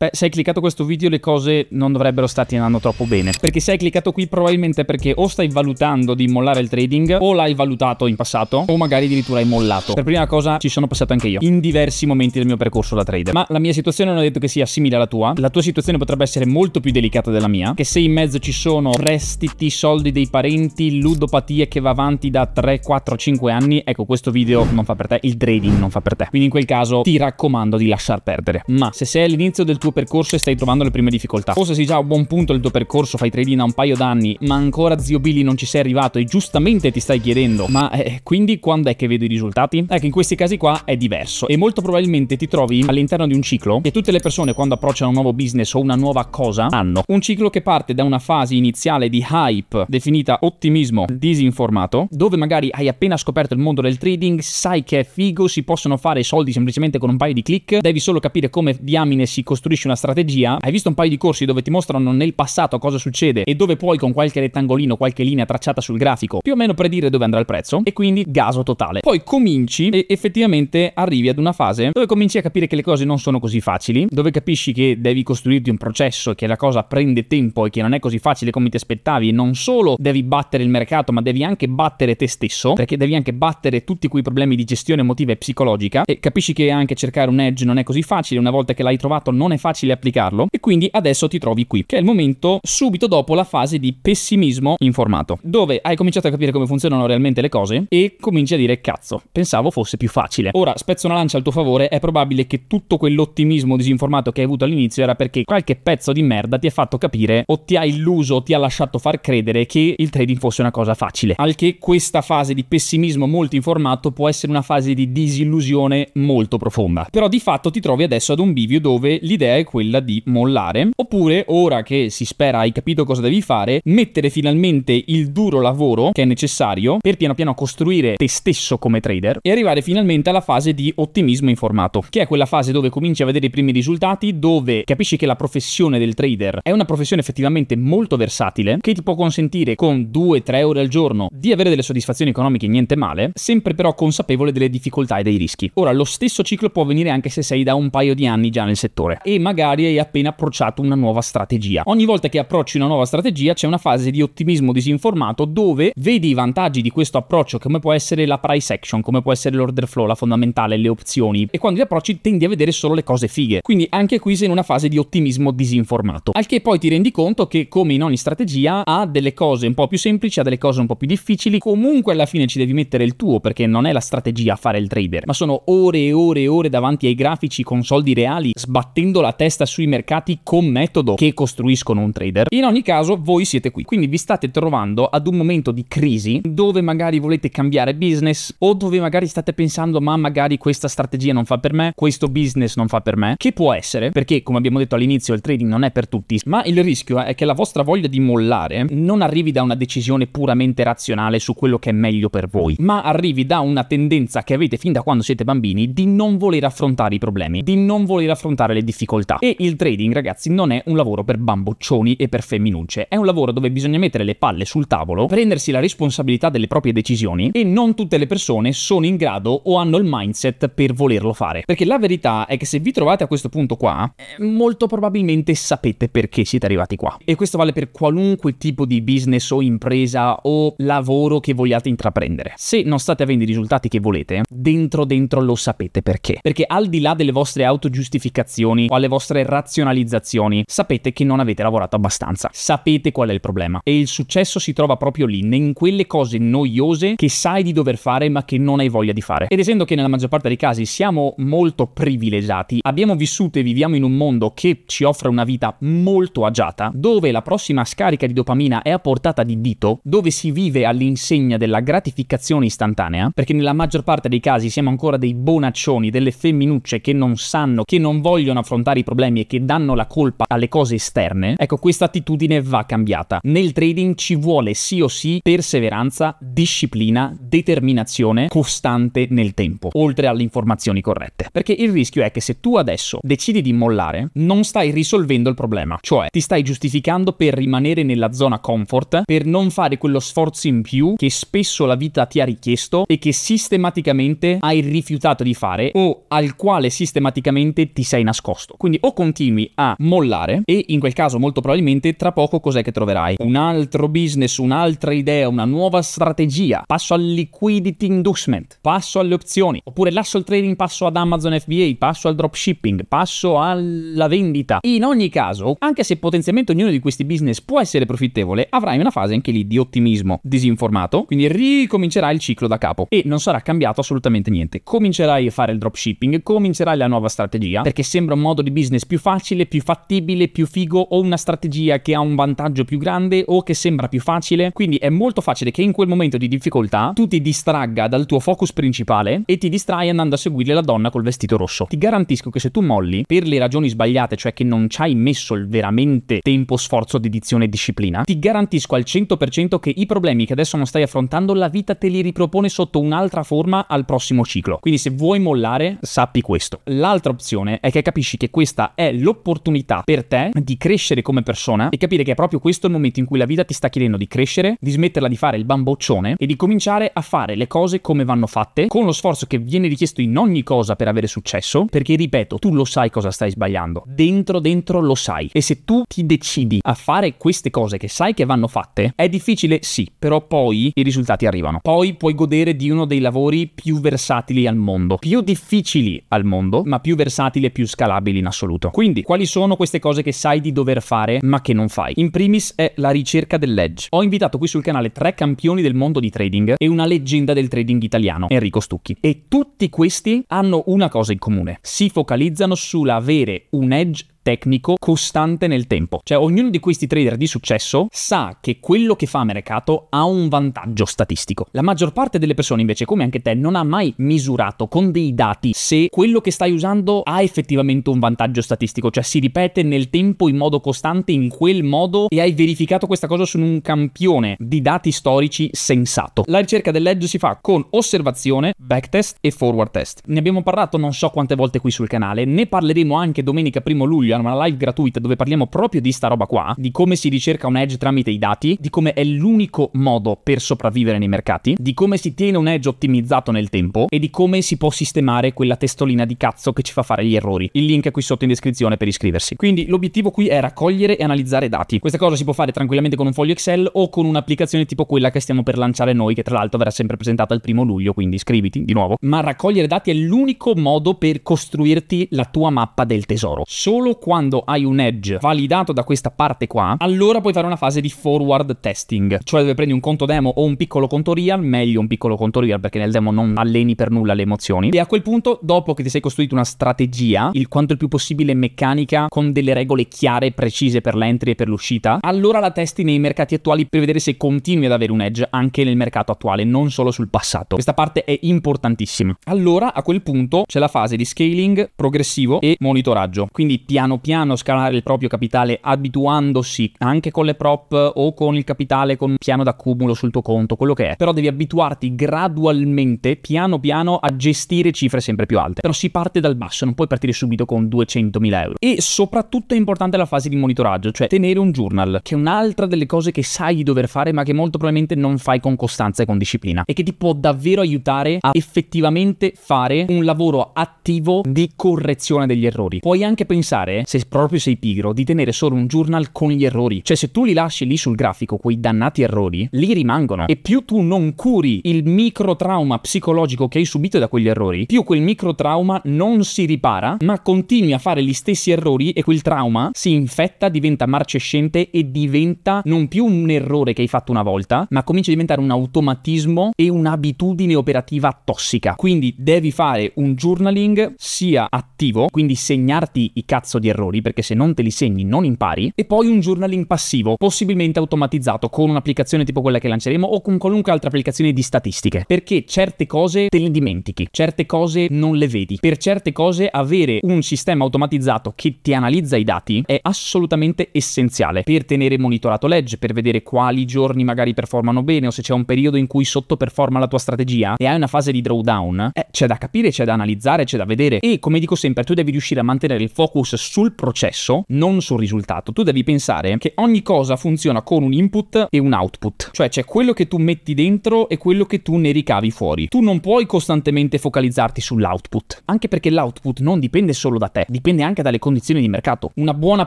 Beh, se hai cliccato questo video le cose non dovrebbero stare andando troppo bene, perché se hai cliccato qui probabilmente perché o stai valutando di mollare il trading, o l'hai valutato in passato, o magari addirittura hai mollato. Per prima cosa ci sono passato anche io, in diversi momenti del mio percorso da trader, ma la mia situazione non ho detto che sia simile alla tua, la tua situazione potrebbe essere molto più delicata della mia, che se in mezzo ci sono prestiti, soldi dei parenti, ludopatie che va avanti da 3, 4, 5 anni, ecco questo video non fa per te, il trading non fa per te, quindi in quel caso ti raccomando di lasciar perdere. Ma se sei all'inizio del tuo tuo percorso e stai trovando le prime difficoltà. Forse sei già a buon punto il tuo percorso, fai trading da un paio d'anni, ma ancora zio Billy non ci sei arrivato e giustamente ti stai chiedendo, ma eh, quindi quando è che vedo i risultati? Ecco, in questi casi qua è diverso e molto probabilmente ti trovi all'interno di un ciclo che tutte le persone quando approcciano un nuovo business o una nuova cosa hanno. Un ciclo che parte da una fase iniziale di hype, definita ottimismo disinformato, dove magari hai appena scoperto il mondo del trading, sai che è figo, si possono fare soldi semplicemente con un paio di click, devi solo capire come diamine si costruisce costruisci una strategia, hai visto un paio di corsi dove ti mostrano nel passato cosa succede e dove puoi con qualche rettangolino, qualche linea tracciata sul grafico, più o meno predire dove andrà il prezzo e quindi gaso totale. Poi cominci e effettivamente arrivi ad una fase dove cominci a capire che le cose non sono così facili, dove capisci che devi costruirti un processo, che la cosa prende tempo e che non è così facile come ti aspettavi, e non solo devi battere il mercato, ma devi anche battere te stesso, perché devi anche battere tutti quei problemi di gestione emotiva e psicologica e capisci che anche cercare un edge non è così facile, una volta che l'hai trovato non è facile facile applicarlo e quindi adesso ti trovi qui, che è il momento subito dopo la fase di pessimismo informato, dove hai cominciato a capire come funzionano realmente le cose e cominci a dire cazzo, pensavo fosse più facile. Ora, spezzo una lancia al tuo favore, è probabile che tutto quell'ottimismo disinformato che hai avuto all'inizio era perché qualche pezzo di merda ti ha fatto capire o ti ha illuso o ti ha lasciato far credere che il trading fosse una cosa facile. Al che questa fase di pessimismo molto informato può essere una fase di disillusione molto profonda. Però di fatto ti trovi adesso ad un bivio dove l'idea è è quella di mollare, oppure, ora che si spera hai capito cosa devi fare, mettere finalmente il duro lavoro che è necessario per piano piano costruire te stesso come trader e arrivare finalmente alla fase di ottimismo informato, che è quella fase dove cominci a vedere i primi risultati, dove capisci che la professione del trader è una professione effettivamente molto versatile, che ti può consentire con 2-3 ore al giorno di avere delle soddisfazioni economiche niente male, sempre però consapevole delle difficoltà e dei rischi. Ora, lo stesso ciclo può avvenire anche se sei da un paio di anni già nel settore e magari hai appena approcciato una nuova strategia. Ogni volta che approcci una nuova strategia c'è una fase di ottimismo disinformato dove vedi i vantaggi di questo approccio, come può essere la price action, come può essere l'order flow, la fondamentale, le opzioni, e quando li approcci tendi a vedere solo le cose fighe. Quindi anche qui sei in una fase di ottimismo disinformato. Al che poi ti rendi conto che, come in ogni strategia, ha delle cose un po' più semplici, ha delle cose un po' più difficili, comunque alla fine ci devi mettere il tuo, perché non è la strategia a fare il trader, ma sono ore e ore e ore davanti ai grafici con soldi reali, sbattendo la la testa sui mercati con metodo che costruiscono un trader. In ogni caso, voi siete qui, quindi vi state trovando ad un momento di crisi dove magari volete cambiare business o dove magari state pensando ma magari questa strategia non fa per me, questo business non fa per me, che può essere perché come abbiamo detto all'inizio il trading non è per tutti, ma il rischio è che la vostra voglia di mollare non arrivi da una decisione puramente razionale su quello che è meglio per voi, ma arrivi da una tendenza che avete fin da quando siete bambini di non voler affrontare i problemi, di non voler affrontare le difficoltà difficoltà. E il trading, ragazzi, non è un lavoro per bamboccioni e per femminucce, è un lavoro dove bisogna mettere le palle sul tavolo, prendersi la responsabilità delle proprie decisioni e non tutte le persone sono in grado o hanno il mindset per volerlo fare. Perché la verità è che se vi trovate a questo punto qua, eh, molto probabilmente sapete perché siete arrivati qua. E questo vale per qualunque tipo di business o impresa o lavoro che vogliate intraprendere. Se non state avendo i risultati che volete, dentro dentro lo sapete perché. Perché al di là delle vostre autogiustificazioni o alle delle vostre razionalizzazioni, sapete che non avete lavorato abbastanza, sapete qual è il problema e il successo si trova proprio lì, in quelle cose noiose che sai di dover fare ma che non hai voglia di fare. Ed essendo che nella maggior parte dei casi siamo molto privilegiati, abbiamo vissuto e viviamo in un mondo che ci offre una vita molto agiata, dove la prossima scarica di dopamina è a portata di dito, dove si vive all'insegna della gratificazione istantanea, perché nella maggior parte dei casi siamo ancora dei bonaccioni, delle femminucce che non sanno, che non vogliono affrontare i problemi e che danno la colpa alle cose esterne, ecco questa attitudine va cambiata. Nel trading ci vuole sì o sì perseveranza, disciplina, determinazione costante nel tempo, oltre alle informazioni corrette. Perché il rischio è che se tu adesso decidi di mollare, non stai risolvendo il problema, cioè ti stai giustificando per rimanere nella zona comfort, per non fare quello sforzo in più che spesso la vita ti ha richiesto e che sistematicamente hai rifiutato di fare o al quale sistematicamente ti sei nascosto. Quindi quindi o continui a mollare e in quel caso molto probabilmente tra poco cos'è che troverai? Un altro business, un'altra idea, una nuova strategia. Passo al liquidity inducement, passo alle opzioni, oppure lascio il trading, passo ad Amazon FBA, passo al dropshipping, passo alla vendita. In ogni caso, anche se potenzialmente ognuno di questi business può essere profittevole, avrai una fase anche lì di ottimismo disinformato, quindi ricomincerai il ciclo da capo e non sarà cambiato assolutamente niente. Comincerai a fare il dropshipping, comincerai la nuova strategia, perché sembra un modo di business più facile, più fattibile, più figo o una strategia che ha un vantaggio più grande o che sembra più facile. Quindi è molto facile che in quel momento di difficoltà tu ti distragga dal tuo focus principale e ti distrai andando a seguire la donna col vestito rosso. Ti garantisco che se tu molli per le ragioni sbagliate, cioè che non ci hai messo il veramente tempo, sforzo, dedizione e disciplina, ti garantisco al 100% che i problemi che adesso non stai affrontando la vita te li ripropone sotto un'altra forma al prossimo ciclo. Quindi se vuoi mollare, sappi questo. L'altra opzione è che capisci che questo questa è l'opportunità per te di crescere come persona e capire che è proprio questo il momento in cui la vita ti sta chiedendo di crescere, di smetterla di fare il bamboccione e di cominciare a fare le cose come vanno fatte, con lo sforzo che viene richiesto in ogni cosa per avere successo, perché ripeto, tu lo sai cosa stai sbagliando, dentro dentro lo sai e se tu ti decidi a fare queste cose che sai che vanno fatte, è difficile sì, però poi i risultati arrivano. Poi puoi godere di uno dei lavori più versatili al mondo, più difficili al mondo, ma più versatili e più scalabili in assoluto assoluto. Quindi, quali sono queste cose che sai di dover fare ma che non fai? In primis è la ricerca dell'edge. Ho invitato qui sul canale tre campioni del mondo di trading e una leggenda del trading italiano, Enrico Stucchi. E tutti questi hanno una cosa in comune. Si focalizzano sull'avere un edge tecnico costante nel tempo. Cioè ognuno di questi trader di successo sa che quello che fa mercato ha un vantaggio statistico. La maggior parte delle persone invece, come anche te, non ha mai misurato con dei dati se quello che stai usando ha effettivamente un vantaggio statistico, cioè si ripete nel tempo in modo costante in quel modo e hai verificato questa cosa su un campione di dati storici sensato. La ricerca dell'edge si fa con osservazione, backtest e forward test. Ne abbiamo parlato non so quante volte qui sul canale, ne parleremo anche domenica 1 luglio luglio una live gratuita dove parliamo proprio di sta roba qua, di come si ricerca un edge tramite i dati, di come è l'unico modo per sopravvivere nei mercati, di come si tiene un edge ottimizzato nel tempo e di come si può sistemare quella testolina di cazzo che ci fa fare gli errori. Il link è qui sotto in descrizione per iscriversi. Quindi l'obiettivo qui è raccogliere e analizzare dati. Questa cosa si può fare tranquillamente con un foglio Excel o con un'applicazione tipo quella che stiamo per lanciare noi, che tra l'altro verrà sempre presentata il primo luglio, quindi iscriviti di nuovo. Ma raccogliere dati è l'unico modo per costruirti la tua mappa del tesoro. Solo quando hai un edge validato da questa parte qua, allora puoi fare una fase di forward testing, cioè dove prendi un conto demo o un piccolo conto real, meglio un piccolo conto real perché nel demo non alleni per nulla le emozioni, e a quel punto, dopo che ti sei costruito una strategia, il quanto il più possibile meccanica, con delle regole chiare e precise per l'entry e per l'uscita, allora la testi nei mercati attuali per vedere se continui ad avere un edge anche nel mercato attuale, non solo sul passato. Questa parte è importantissima. Allora, a quel punto, c'è la fase di scaling progressivo e monitoraggio, quindi piano piano piano scalare il proprio capitale abituandosi anche con le prop o con il capitale con un piano d'accumulo sul tuo conto, quello che è. Però devi abituarti gradualmente, piano piano, a gestire cifre sempre più alte. Però si parte dal basso, non puoi partire subito con 200.000 euro. E soprattutto è importante la fase di monitoraggio, cioè tenere un journal, che è un'altra delle cose che sai di dover fare ma che molto probabilmente non fai con costanza e con disciplina e che ti può davvero aiutare a effettivamente fare un lavoro attivo di correzione degli errori. Puoi anche pensare se proprio sei pigro, di tenere solo un journal con gli errori. Cioè se tu li lasci lì sul grafico, quei dannati errori, li rimangono. E più tu non curi il micro trauma psicologico che hai subito da quegli errori, più quel micro trauma non si ripara, ma continui a fare gli stessi errori e quel trauma si infetta, diventa marcescente e diventa non più un errore che hai fatto una volta, ma comincia a diventare un automatismo e un'abitudine operativa tossica. Quindi devi fare un journaling sia attivo, quindi segnarti i cazzo di errori perché se non te li segni non impari e poi un journaling passivo, possibilmente automatizzato con un'applicazione tipo quella che lanceremo o con qualunque altra applicazione di statistiche, perché certe cose te le dimentichi, certe cose non le vedi. Per certe cose avere un sistema automatizzato che ti analizza i dati è assolutamente essenziale per tenere monitorato l'edge, per vedere quali giorni magari performano bene o se c'è un periodo in cui sottoperforma la tua strategia e hai una fase di drawdown, eh, c'è da capire, c'è da analizzare, c'è da vedere e come dico sempre tu devi riuscire a mantenere il focus su sul processo, non sul risultato. Tu devi pensare che ogni cosa funziona con un input e un output, cioè c'è quello che tu metti dentro e quello che tu ne ricavi fuori. Tu non puoi costantemente focalizzarti sull'output, anche perché l'output non dipende solo da te, dipende anche dalle condizioni di mercato. Una buona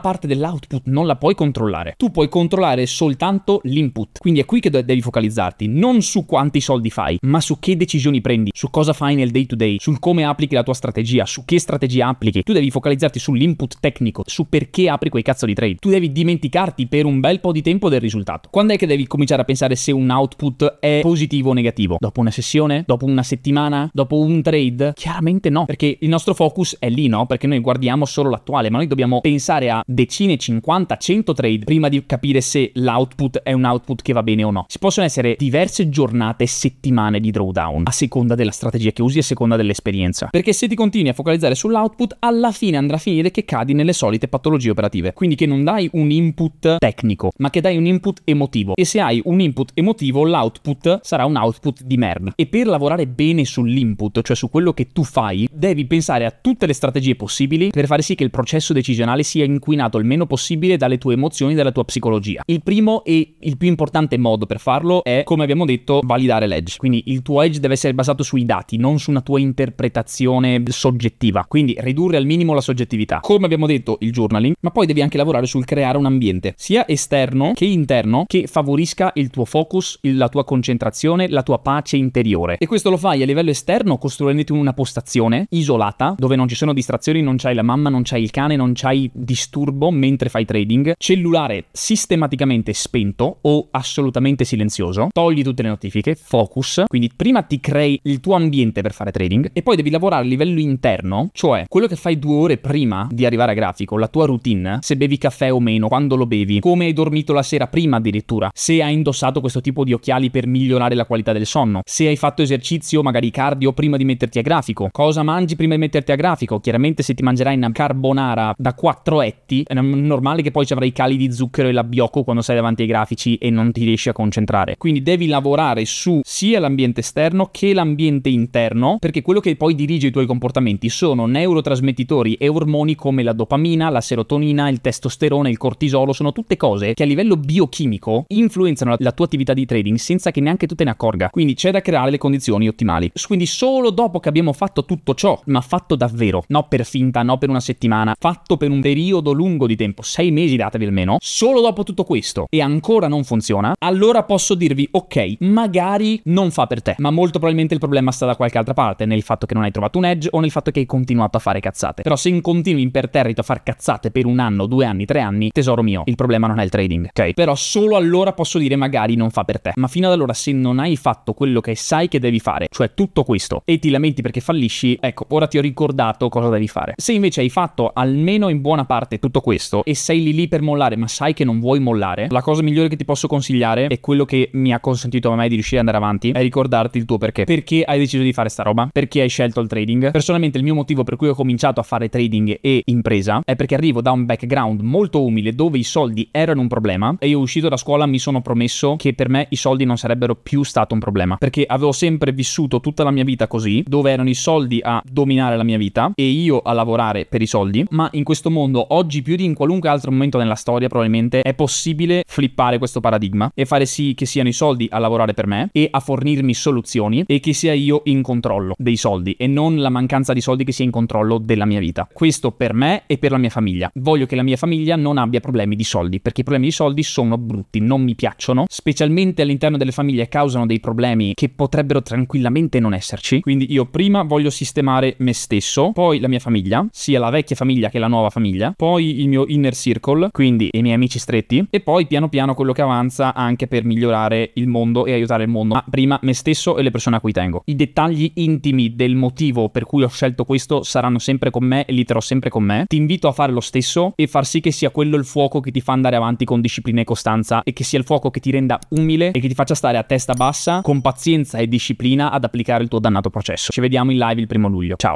parte dell'output non la puoi controllare. Tu puoi controllare soltanto l'input. Quindi è qui che devi focalizzarti, non su quanti soldi fai, ma su che decisioni prendi, su cosa fai nel day to day, sul come applichi la tua strategia, su che strategia applichi. Tu devi focalizzarti sull'input tecnico su perché apri quei cazzo di trade. Tu devi dimenticarti per un bel po' di tempo del risultato. Quando è che devi cominciare a pensare se un output è positivo o negativo? Dopo una sessione? Dopo una settimana? Dopo un trade? Chiaramente no, perché il nostro focus è lì, no? Perché noi guardiamo solo l'attuale, ma noi dobbiamo pensare a decine, 50, 100 trade prima di capire se l'output è un output che va bene o no. Ci possono essere diverse giornate, settimane di drawdown, a seconda della strategia che usi a seconda dell'esperienza. Perché se ti continui a focalizzare sull'output, alla fine andrà a finire che cadi ricadi nelle solite patologie operative. Quindi che non dai un input tecnico, ma che dai un input emotivo. E se hai un input emotivo, l'output sarà un output di merda. E per lavorare bene sull'input, cioè su quello che tu fai, devi pensare a tutte le strategie possibili per fare sì che il processo decisionale sia inquinato il meno possibile dalle tue emozioni, e dalla tua psicologia. Il primo e il più importante modo per farlo è, come abbiamo detto, validare l'edge. Quindi il tuo edge deve essere basato sui dati, non su una tua interpretazione soggettiva. Quindi ridurre al minimo la soggettività. Come abbiamo abbiamo detto il journaling, ma poi devi anche lavorare sul creare un ambiente, sia esterno che interno, che favorisca il tuo focus, la tua concentrazione, la tua pace interiore. E questo lo fai a livello esterno costruendoti una postazione isolata, dove non ci sono distrazioni, non c'hai la mamma, non c'hai il cane, non c'hai disturbo mentre fai trading, cellulare sistematicamente spento o assolutamente silenzioso, togli tutte le notifiche, focus, quindi prima ti crei il tuo ambiente per fare trading e poi devi lavorare a livello interno, cioè quello che fai due ore prima di arrivare arrivare a grafico, la tua routine, se bevi caffè o meno, quando lo bevi, come hai dormito la sera prima addirittura, se hai indossato questo tipo di occhiali per migliorare la qualità del sonno, se hai fatto esercizio, magari cardio, prima di metterti a grafico, cosa mangi prima di metterti a grafico, chiaramente se ti mangerai una carbonara da 4 etti, è normale che poi ci avrai cali di zucchero e l'abbiocco quando sei davanti ai grafici e non ti riesci a concentrare. Quindi devi lavorare su sia l'ambiente esterno che l'ambiente interno, perché quello che poi dirige i tuoi comportamenti sono neurotrasmettitori e ormoni come la la dopamina, la serotonina, il testosterone, il cortisolo, sono tutte cose che a livello biochimico influenzano la tua attività di trading senza che neanche tu te ne accorga. Quindi c'è da creare le condizioni ottimali. Quindi solo dopo che abbiamo fatto tutto ciò, ma fatto davvero, no per finta, no per una settimana, fatto per un periodo lungo di tempo, sei mesi datevi almeno, solo dopo tutto questo e ancora non funziona, allora posso dirvi ok, magari non fa per te, ma molto probabilmente il problema sta da qualche altra parte, nel fatto che non hai trovato un edge o nel fatto che hai continuato a fare cazzate. Però se continui imperterrito ferrito a far cazzate per un anno, due anni, tre anni, tesoro mio, il problema non è il trading, ok? Però solo allora posso dire magari non fa per te. Ma fino ad allora se non hai fatto quello che sai che devi fare, cioè tutto questo, e ti lamenti perché fallisci, ecco, ora ti ho ricordato cosa devi fare. Se invece hai fatto almeno in buona parte tutto questo e sei lì lì per mollare, ma sai che non vuoi mollare, la cosa migliore che ti posso consigliare è quello che mi ha consentito a me di riuscire ad andare avanti, è ricordarti il tuo perché. Perché hai deciso di fare sta roba? Perché hai scelto il trading? Personalmente il mio motivo per cui ho cominciato a fare trading e impresa impresa è perché arrivo da un background molto umile dove i soldi erano un problema e io uscito da scuola mi sono promesso che per me i soldi non sarebbero più stato un problema perché avevo sempre vissuto tutta la mia vita così dove erano i soldi a dominare la mia vita e io a lavorare per i soldi ma in questo mondo oggi più di in qualunque altro momento nella storia probabilmente è possibile flippare questo paradigma e fare sì che siano i soldi a lavorare per me e a fornirmi soluzioni e che sia io in controllo dei soldi e non la mancanza di soldi che sia in controllo della mia vita questo per me e per la mia famiglia. Voglio che la mia famiglia non abbia problemi di soldi, perché i problemi di soldi sono brutti, non mi piacciono, specialmente all'interno delle famiglie causano dei problemi che potrebbero tranquillamente non esserci. Quindi io prima voglio sistemare me stesso, poi la mia famiglia, sia la vecchia famiglia che la nuova famiglia, poi il mio inner circle, quindi i miei amici stretti, e poi piano piano quello che avanza anche per migliorare il mondo e aiutare il mondo, ma prima me stesso e le persone a cui tengo. I dettagli intimi del motivo per cui ho scelto questo saranno sempre con me e li terrò sempre con me, ti invito a fare lo stesso e far sì che sia quello il fuoco che ti fa andare avanti con disciplina e costanza e che sia il fuoco che ti renda umile e che ti faccia stare a testa bassa con pazienza e disciplina ad applicare il tuo dannato processo. Ci vediamo in live il primo luglio. Ciao.